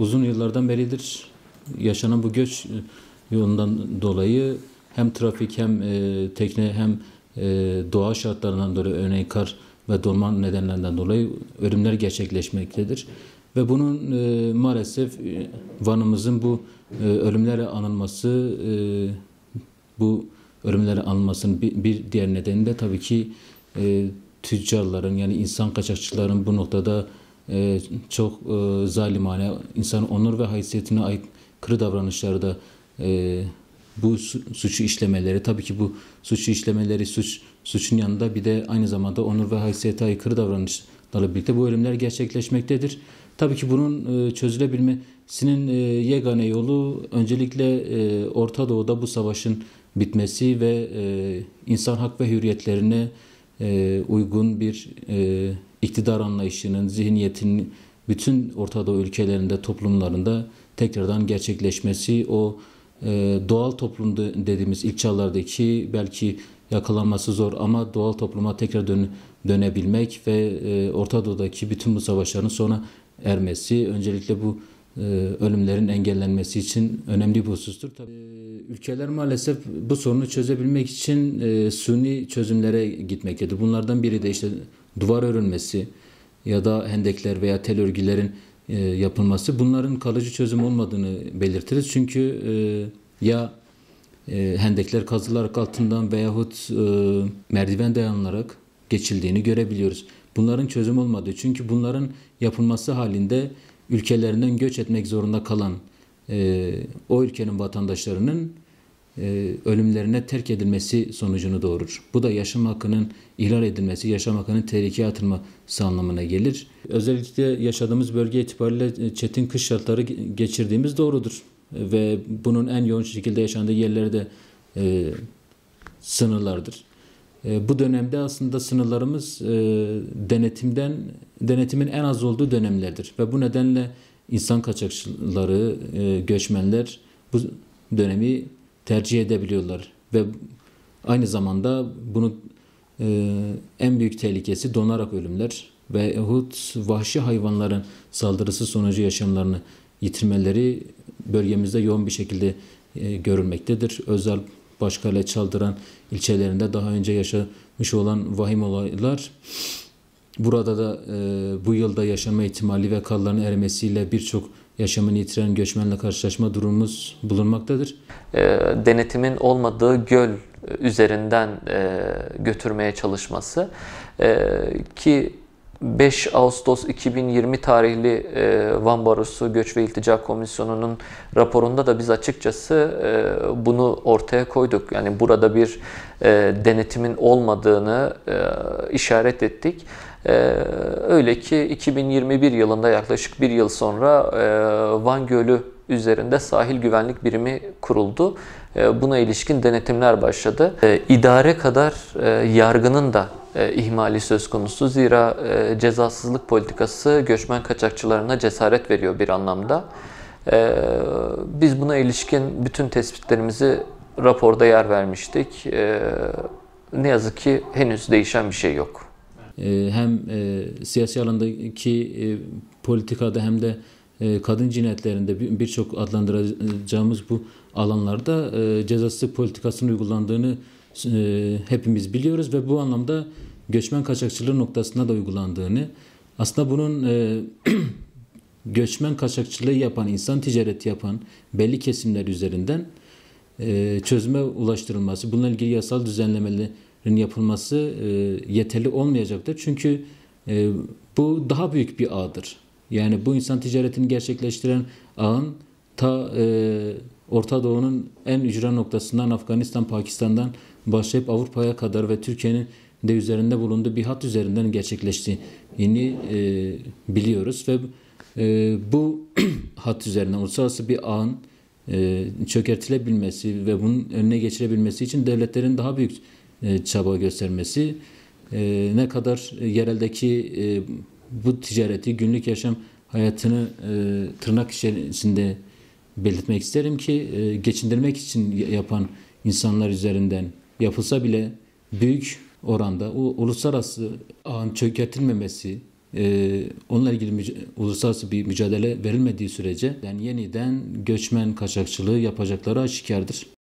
uzun yıllardan beridir yaşanan bu göç e, yolundan dolayı hem trafik hem e, tekne hem e, doğa şartlarından dolayı örneğin kar ve dolman nedenlerinden dolayı ölümler gerçekleşmektedir. Ve bunun e, maalesef e, Van'ımızın bu e, ölümlere anılması e, bu ölümlere anılmasının bir, bir diğer nedeni de tabii ki e, tüccarların yani insan kaçakçıların bu noktada ee, çok e, zalimane, insanın onur ve haysiyetine ait kırı davranışları da e, bu suçu işlemeleri tabii ki bu suçu işlemeleri suç suçun yanında bir de aynı zamanda onur ve haysiyete aykırı davranışlarla birlikte bu ölümler gerçekleşmektedir. Tabii ki bunun e, çözülebilmesinin yegane yolu öncelikle Orta Doğu'da bu savaşın bitmesi ve insan hak ve hürriyetlerine uygun bir iktidar anlayışının, zihniyetinin bütün Orta Doğu ülkelerinde, toplumlarında tekrardan gerçekleşmesi, o e, doğal toplum dediğimiz ilk çağlardaki belki yakalanması zor ama doğal topluma tekrar dön dönebilmek ve e, Orta Doğu'daki bütün bu savaşların sona ermesi, öncelikle bu e, ölümlerin engellenmesi için önemli bir husustur. Tabii, e, ülkeler maalesef bu sorunu çözebilmek için e, suni çözümlere gitmektedir. Bunlardan biri de işte duvar örülmesi ya da hendekler veya tel örgülerin e, yapılması bunların kalıcı çözüm olmadığını belirtiriz. Çünkü e, ya e, hendekler kazılarak altından veyahut merdiven dayanarak geçildiğini görebiliyoruz. Bunların çözüm olmadığı çünkü bunların yapılması halinde ülkelerinden göç etmek zorunda kalan o ülkenin vatandaşlarının e, ölümlerine terk edilmesi sonucunu doğurur. Bu da yaşam hakkının ihlal edilmesi, yaşam hakkının tehlikeye atılması anlamına gelir. Özellikle yaşadığımız bölge itibariyle e, çetin kış şartları geçirdiğimiz doğrudur. Ve bunun en yoğun şekilde yaşandığı yerleri de e, sınırlardır. E, bu dönemde aslında sınırlarımız e, denetimden denetimin en az olduğu dönemlerdir. Ve bu nedenle insan kaçakçıları, e, göçmenler bu dönemi tercih edebiliyorlar ve aynı zamanda bunu e, en büyük tehlikesi donarak ölümler ve hut vahşi hayvanların saldırısı sonucu yaşamlarını yitirmeleri bölgemizde yoğun bir şekilde e, görülmektedir. Özel Başkale Çaldıran ilçelerinde daha önce yaşamış olan vahim olaylar Burada da e, bu yılda yaşama ihtimali ve kalların erimesiyle birçok yaşamını yitiren göçmenle karşılaşma durumumuz bulunmaktadır. E, denetimin olmadığı göl e, üzerinden e, götürmeye çalışması e, ki 5 Ağustos 2020 tarihli e, Van Barosu Göç ve İltica Komisyonu'nun raporunda da biz açıkçası e, bunu ortaya koyduk. Yani burada bir e, denetimin olmadığını işaret ettik. Öyle ki 2021 yılında yaklaşık bir yıl sonra Van Gölü üzerinde sahil güvenlik birimi kuruldu. Buna ilişkin denetimler başladı. İdare kadar yargının da e, ihmali söz konusu. Zira e, cezasızlık politikası göçmen kaçakçılarına cesaret veriyor bir anlamda. E, biz buna ilişkin bütün tespitlerimizi raporda yer vermiştik. E, ne yazık ki henüz değişen bir şey yok. E, hem e, siyasi alandaki e, politikada hem de e, kadın cinayetlerinde birçok adlandıracağımız bu alanlarda e, cezasızlık politikasının uygulandığını e, hepimiz biliyoruz ve bu anlamda göçmen kaçakçılığı noktasında da uygulandığını, aslında bunun e, göçmen kaçakçılığı yapan, insan ticareti yapan belli kesimler üzerinden e, çözüme ulaştırılması, bununla ilgili yasal düzenlemelerin yapılması e, yeterli olmayacaktır. Çünkü e, bu daha büyük bir ağdır. Yani bu insan ticaretini gerçekleştiren ağın ta e, Orta Doğu'nun en ücra noktasından Afganistan, Pakistan'dan başlayıp Avrupa'ya kadar ve Türkiye'nin de üzerinde bulunduğu bir hat üzerinden gerçekleştiğini e, biliyoruz ve e, bu hat üzerinden uluslararası bir ağın e, çökertilebilmesi ve bunun önüne geçirebilmesi için devletlerin daha büyük e, çaba göstermesi e, ne kadar yereldeki e, bu ticareti günlük yaşam hayatını e, tırnak içerisinde belirtmek isterim ki e, geçindirmek için yapan insanlar üzerinden yapılsa bile büyük oranda o uluslararası ağın çökertilmemesi, e, onunla ilgili uluslararası bir mücadele verilmediği sürece yani yeniden göçmen kaçakçılığı yapacakları aşikardır.